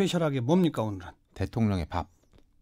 스페셜하게 뭡니까 오늘은? 대통령의 밥.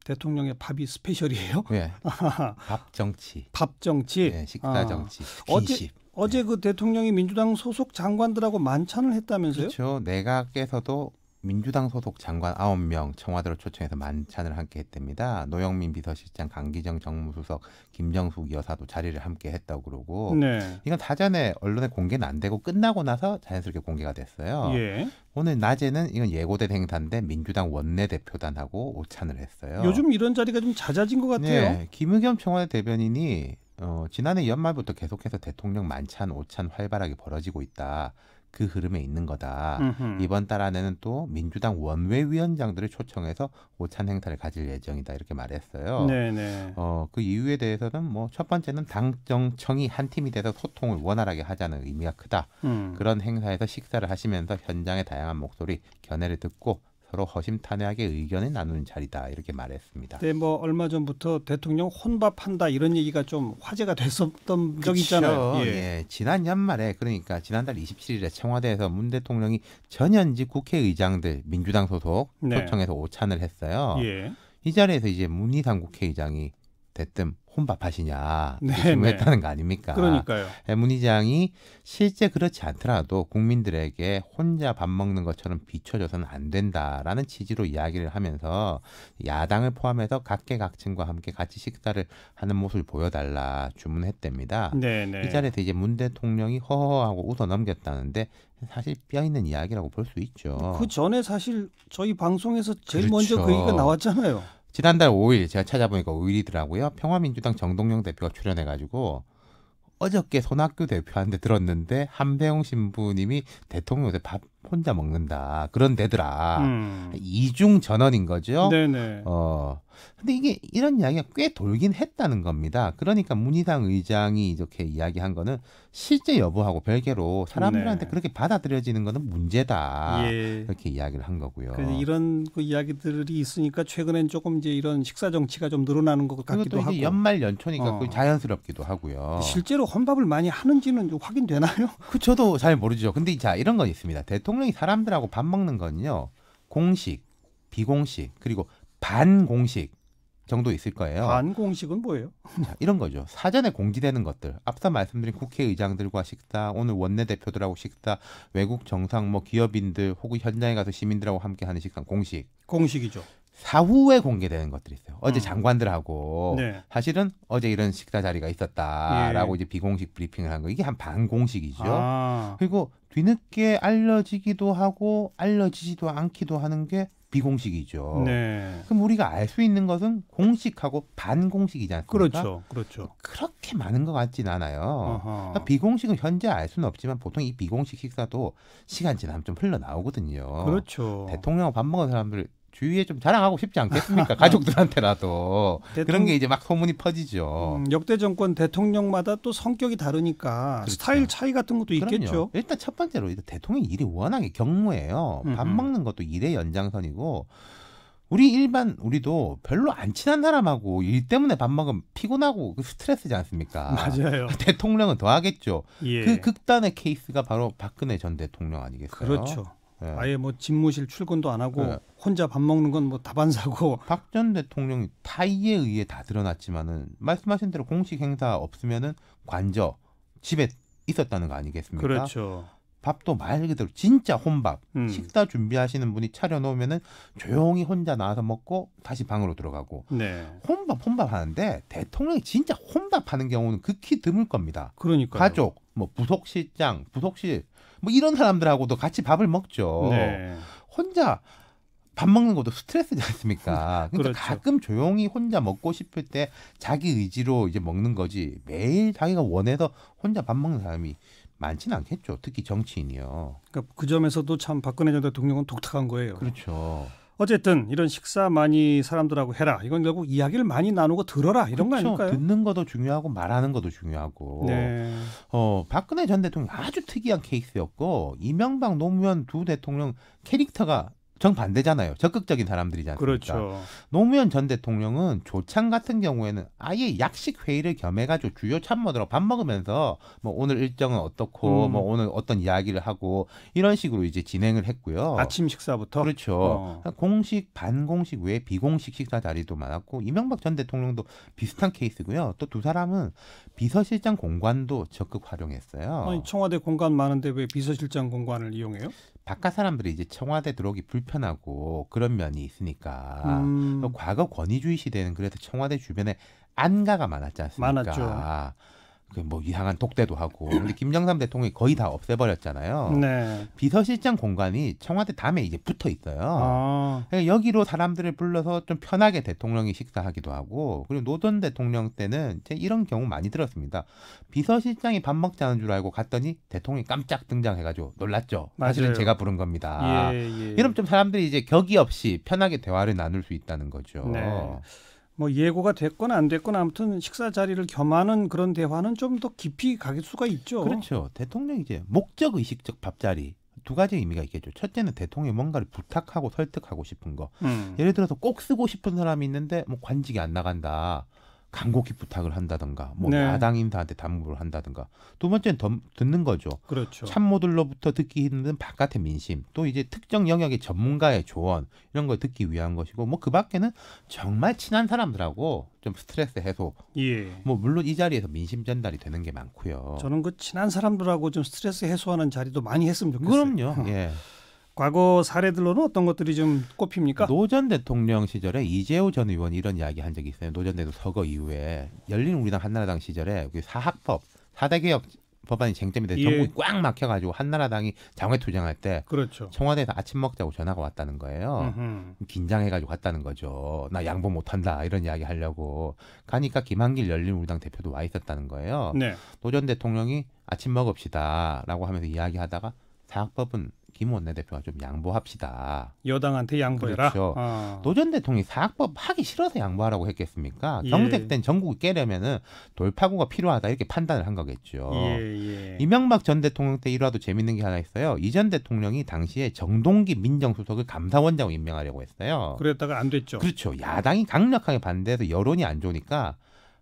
대통령의 밥이 스페셜이에요? 예. 밥 정치. 밥 정치. 예, 식사 아. 정치. 아. 어제 어제 예. 그 대통령이 민주당 소속 장관들하고 만찬을 했다면서요? 그렇죠. 내각에서도 민주당 소속 장관 9명 청와대로 초청해서 만찬을 함께 했답니다. 노영민 비서실장, 강기정 정무수석, 김정숙 여사도 자리를 함께 했다고 그러고 네. 이건 사전에 언론에 공개는 안 되고 끝나고 나서 자연스럽게 공개가 됐어요. 예. 오늘 낮에는 이건 예고된 행사인데 민주당 원내대표단하고 오찬을 했어요. 요즘 이런 자리가 좀 잦아진 것 같아요. 네. 김의겸 청와대 대변인이 어, 지난해 연말부터 계속해서 대통령 만찬 오찬 활발하게 벌어지고 있다. 그 흐름에 있는 거다. 음흠. 이번 달 안에는 또 민주당 원외 위원장들을 초청해서 오찬 행사를 가질 예정이다 이렇게 말했어요. 네네. 어그 이유에 대해서는 뭐 첫 번째는 당정청이 한 팀이 돼서 소통을 원활하게 하자는 의미가 크다. 음. 그런 행사에서 식사를 하시면서 현장의 다양한 목소리 견해를 듣고 서로 허심탄회하게 의견을 나누는 자리다 이렇게 말했습니다. 네, 뭐 얼마 전부터 대통령 혼밥한다 이런 얘기가 좀 화제가 됐었던 적이 있잖아요. 예. 예. 지난 연말에 그러니까 지난달 27일에 청와대에서 문 대통령이 전현직 국회의장들 민주당 소속 네. 초청해서 오찬을 했어요. 예. 이 자리에서 이제 문희상 국회의장이 대뜸 혼밥하시냐 네, 질문했다는 네. 거 아닙니까? 그러니까요. 예, 문 의장이 실제 그렇지 않더라도 국민들에게 혼자 밥 먹는 것처럼 비춰져서는 안 된다라는 취지로 이야기를 하면서 야당을 포함해서 각계각층과 함께 같이 식사를 하는 모습을 보여달라 주문했답니다. 네네. 네. 이 자리에서 이제 문 대통령이 허허하고 웃어 넘겼다는데 사실 뼈 있는 이야기라고 볼 수 있죠. 그 전에 사실 저희 방송에서 제일 그렇죠. 먼저 그 그렇죠. 얘기가 나왔잖아요. 지난달 5일 제가 찾아보니까 5일이더라고요. 평화민주당 정동영 대표가 출연해가지고 어저께 손학규 대표한테 들었는데 함대웅 신부님이 대통령 요새 혼자 먹는다 그런 데더라 음. 이중 전원인 거죠. 네네. 어 근데 이게 이런 이야기가 꽤 돌긴 했다는 겁니다. 그러니까 문희상 의장이 이렇게 이야기한 거는 실제 여부하고 별개로 사람들한테 네. 그렇게 받아들여지는 거는 문제다 예. 이렇게 이야기를 한 거고요. 이런 그 이야기들이 있으니까 최근엔 조금 이제 이런 식사 정치가 좀 늘어나는 것 같기도 하고 연말 연초니까 어. 자연스럽기도 하고요. 실제로 혼밥을 많이 하는지는 확인되나요? 그 저도 잘 모르죠. 근데 자 이런 건 있습니다. 대통령 대통령이 사람들하고 밥 먹는 건요 공식, 비공식 그리고 반공식 정도 있을 거예요. 반공식은 뭐예요? 자, 이런 거죠. 사전에 공지되는 것들. 앞서 말씀드린 국회의장들과 식사, 오늘 원내대표들하고 식사, 외국 정상, 뭐 기업인들 혹은 현장에 가서 시민들하고 함께하는 식당 공식. 공식이죠. 사후에 공개되는 것들이 있어요. 어제 음. 장관들하고 네. 사실은 어제 이런 식사 자리가 있었다라고 예. 이제 비공식 브리핑을 한거 이게 한 반공식이죠. 아. 그리고 뒤늦게 알려지기도 하고 알려지지도 않기도 하는 게 비공식이죠. 네. 그럼 우리가 알 수 있는 것은 공식하고 반공식이지 않습니까? 그렇죠, 그렇죠. 그렇게 많은 것 같진 않아요. 그러니까 비공식은 현재 알 수는 없지만 보통 이 비공식 식사도 시간 지나면 좀 흘러 나오거든요. 그렇죠. 대통령 밥 먹은 사람들 주위에 좀 자랑하고 싶지 않겠습니까? 가족들한테라도 대통령, 그런 게 이제 막 소문이 퍼지죠. 음, 역대 정권 대통령마다 또 성격이 다르니까 그렇죠. 스타일 차이 같은 것도 그럼요. 있겠죠. 일단 첫 번째로 대통령 일이 워낙에 경무예요. 밥 먹는 것도 일의 연장선이고 우리 일반 우리도 별로 안 친한 사람하고 일 때문에 밥 먹으면 피곤하고 그 스트레스지 않습니까? 맞아요. 대통령은 더 하겠죠. 예. 그 극단의 케이스가 바로 박근혜 전 대통령 아니겠어요? 그렇죠. 예. 아예 뭐 집무실 출근도 안 하고 예. 혼자 밥 먹는 건 뭐 다반사고. 박 전 대통령이 타의에 의해 다 드러났지만은 말씀하신 대로 공식 행사 없으면은 관저 집에 있었다는 거 아니겠습니까? 그렇죠. 밥도 말 그대로 진짜 혼밥 음. 식사 준비하시는 분이 차려놓으면은 조용히 혼자 나와서 먹고 다시 방으로 들어가고 네. 혼밥 혼밥 하는데 대통령이 진짜 혼밥하는 경우는 극히 드물 겁니다. 그러니까 가족 뭐 부속실장, 부속실 뭐 이런 사람들하고도 같이 밥을 먹죠. 네. 혼자 밥 먹는 것도 스트레스지 않습니까? 그러니까 그렇죠. 가끔 조용히 혼자 먹고 싶을 때 자기 의지로 이제 먹는 거지 매일 자기가 원해서 혼자 밥 먹는 사람이 많지는 않겠죠. 특히 정치인이요. 그러니까 그 점에서도 참 박근혜 전 대통령은 독특한 거예요. 그렇죠. 어쨌든 이런 식사 많이 사람들하고 해라. 이건 결국 이야기를 많이 나누고 들어라 이런 그렇죠. 거 아닐까요? 듣는 것도 중요하고 말하는 것도 중요하고. 네. 어 박근혜 전 대통령 아주 특이한 케이스였고 이명박 노무현 두 대통령 캐릭터가 정반대잖아요. 적극적인 사람들이잖아요. 그렇죠. 노무현 전 대통령은 조창 같은 경우에는 아예 약식 회의를 겸해가지고 주요 참모들하고 밥 먹으면서 뭐 오늘 일정은 어떻고 음. 뭐 오늘 어떤 이야기를 하고 이런 식으로 이제 진행을 했고요. 아침 식사부터 그렇죠. 어. 그러니까 공식 반공식 외에 비공식 식사 자리도 많았고 이명박 전 대통령도 비슷한 케이스고요. 또 두 사람은 비서실장 공관도 적극 활용했어요. 아니 청와대 공간 많은데 왜 비서실장 공간을 이용해요? 바깥 사람들이 이제 청와대 들어오기 불 불편하고 그런 면이 있으니까 음. 과거 권위주의 시대는 그래서 청와대 주변에 안가가 많았지 않습니까? 많았죠. 그 뭐 이상한 독대도 하고 근데 김정삼 대통령이 거의 다 없애버렸잖아요. 네. 비서실장 공간이 청와대 담에 이제 붙어 있어요. 아. 그러니까 여기로 사람들을 불러서 좀 편하게 대통령이 식사하기도 하고 그리고 노전 대통령 때는 제 이런 경우 많이 들었습니다. 비서실장이 밥 먹자는 줄 알고 갔더니 대통령이 깜짝 등장해가지고 놀랐죠. 사실은 제가 부른 겁니다. 예, 예. 이러면 좀 사람들이 이제 격이 없이 편하게 대화를 나눌 수 있다는 거죠. 네. 뭐 예고가 됐건 안 됐건 아무튼 식사 자리를 겸하는 그런 대화는 좀 더 깊이 가길 수가 있죠. 그렇죠. 대통령 이제 목적 의식적 밥자리 두 가지 의미가 있겠죠. 첫째는 대통령이 뭔가를 부탁하고 설득하고 싶은 거. 음. 예를 들어서 꼭 쓰고 싶은 사람이 있는데 뭐 관직이 안 나간다. 간곡히 부탁을 한다든가 뭐 네. 야당인사한테 당부를 한다든가 두 번째는 듣는 거죠. 그렇죠. 참모들로부터 듣기 힘든 바깥의 민심 또 이제 특정 영역의 전문가의 조언 이런 걸 듣기 위한 것이고 뭐그 밖에는 정말 친한 사람들하고 좀 스트레스 해소 예. 뭐 물론 이 자리에서 민심 전달이 되는 게 많고요. 저는 그 친한 사람들하고 좀 스트레스 해소하는 자리도 많이 했으면 좋겠어요. 그럼요. 어. 예. 과거 사례들로는 어떤 것들이 좀 꼽힙니까? 노전 대통령 시절에 이재호 전 의원이 이런 이야기 한 적이 있어요. 노전 대통령 서거 이후에 열린 우리당 한나라당 시절에 그 사학법, 사대개혁 법안이 쟁점이 돼서 예. 전국이 꽉 막혀가지고 한나라당이 장외투쟁할 때 그렇죠. 청와대에서 아침 먹자고 전화가 왔다는 거예요. 으흠. 긴장해가지고 왔다는 거죠. 나 양보 못한다 이런 이야기 하려고 가니까 김한길 열린우리당 대표도 와 있었다는 거예요. 네. 노전 대통령이 아침 먹읍시다라고 하면서 이야기하다가 사학법은 김 원내대표가 좀 양보합시다. 여당한테 양보해라. 그렇죠. 아. 노전 대통령이 사학법 하기 싫어서 양보하라고 했겠습니까? 예. 경색된 전국이 깨려면은 돌파구가 필요하다 이렇게 판단을 한 거겠죠. 예, 예. 이명박 전 대통령 때 일화도 재밌는 게 하나 있어요. 이전 대통령이 당시에 정동기 민정수석을 감사원장으로 임명하려고 했어요. 그랬다가 안 됐죠. 그렇죠. 야당이 강력하게 반대해서 여론이 안 좋으니까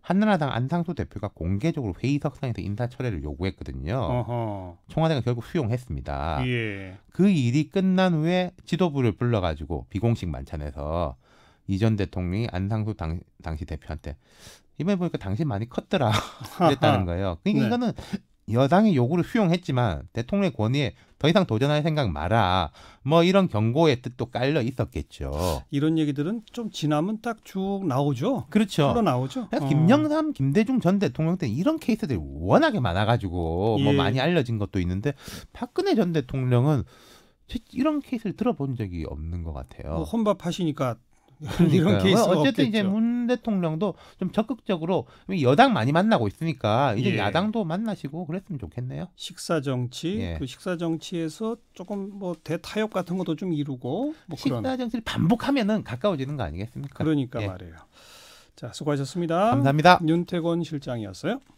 한나라당 안상수 대표가 공개적으로 회의석상에서 인사 철회를 요구했거든요. 어허. 청와대가 결국 수용했습니다. 예. 그 일이 끝난 후에 지도부를 불러가지고 비공식 만찬에서 이전 대통령이 안상수 당, 당시 대표한테 이번에 보니까 당신 많이 컸더라 그랬다는 거예요. 그러니까 네. 이거는 여당의 요구를 수용했지만 대통령의 권위에 더 이상 도전할 생각 마라. 뭐 이런 경고의 뜻도 깔려 있었겠죠. 이런 얘기들은 좀 지나면 딱 쭉 나오죠. 그렇죠. 흘러 나오죠. 그러니까 어. 김영삼, 김대중 전 대통령 때 이런 케이스들이 워낙에 많아가지고 뭐 예. 뭐 많이 알려진 것도 있는데 박근혜 전 대통령은 이런 케이스를 들어본 적이 없는 것 같아요. 뭐 혼밥하시니까 이런 케이스 뭐 어쨌든 없겠죠. 이제 문 대통령도 좀 적극적으로 여당 많이 만나고 있으니까 이제 예. 야당도 만나시고 그랬으면 좋겠네요. 식사 정치 예. 그 식사 정치에서 조금 뭐 대타협 같은 것도 좀 이루고 뭐 식사 정치를 반복하면은 가까워지는 거 아니겠습니까? 그러니까 예. 말이에요. 자 수고하셨습니다. 감사합니다. 윤태권 실장이었어요.